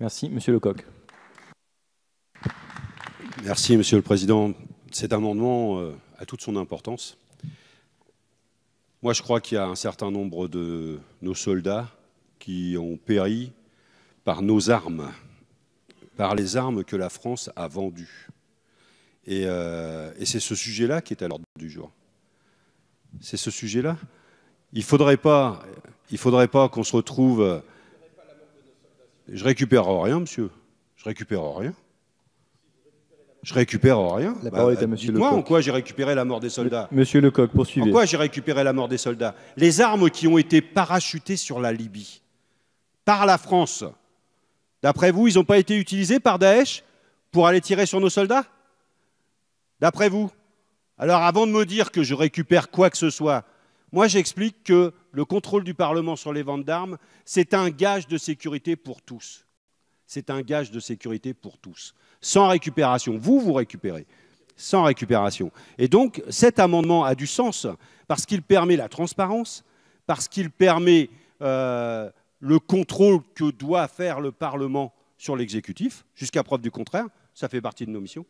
Merci. Monsieur Lecoq. Merci, Monsieur le Président. Cet amendement euh, a toute son importance. Moi, je crois qu'il y a un certain nombre de nos soldats qui ont péri par nos armes, par les armes que la France a vendues. Et, euh, c'est ce sujet-là qui est à l'ordre du jour. C'est ce sujet-là. Il ne faudrait pas, faudrait pas qu'on se retrouve je récupère rien, monsieur. Je récupère rien. Je récupère rien. La parole est à bah, monsieur Lecoq. Moi, en quoi j'ai récupéré la mort des soldats Monsieur Lecoq, poursuivez. En quoi j'ai récupéré la mort des soldats Les armes qui ont été parachutées sur la Libye par la France, d'après vous, ils n'ont pas été utilisés par Daesh pour aller tirer sur nos soldats D'après vous Alors, avant de me dire que je récupère quoi que ce soit, moi j'explique que le contrôle du Parlement sur les ventes d'armes, c'est un gage de sécurité pour tous. C'est un gage de sécurité pour tous. Sans récupération. Vous, vous récupérez. Sans récupération. Et donc, cet amendement a du sens parce qu'il permet la transparence, parce qu'il permet euh, le contrôle que doit faire le Parlement sur l'exécutif, jusqu'à preuve du contraire. Ça fait partie de nos missions.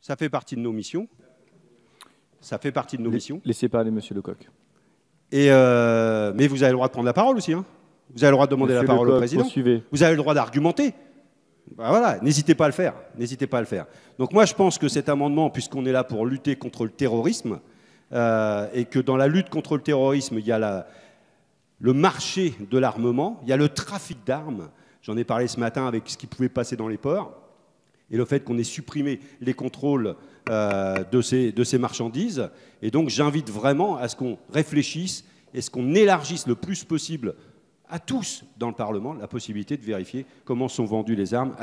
Ça fait partie de nos missions. Ça fait partie de nos missions. Laissez parler, Monsieur Lecoq. Euh, mais vous avez le droit de prendre la parole aussi. Hein. Vous avez le droit de demander la parole au président. Vous avez le droit d'argumenter. Bah, voilà, n'hésitez pas à le faire. N'hésitez pas à le faire. Donc moi, je pense que cet amendement, puisqu'on est là pour lutter contre le terrorisme, euh, et que dans la lutte contre le terrorisme, il y a le marché de l'armement, il y a le trafic d'armes. J'en ai parlé ce matin avec ce qui pouvait passer dans les ports et le fait qu'on ait supprimé les contrôles euh, de, ces, de ces marchandises. Et donc j'invite vraiment à ce qu'on réfléchisse et ce qu'on élargisse le plus possible à tous dans le Parlement la possibilité de vérifier comment sont vendues les armes.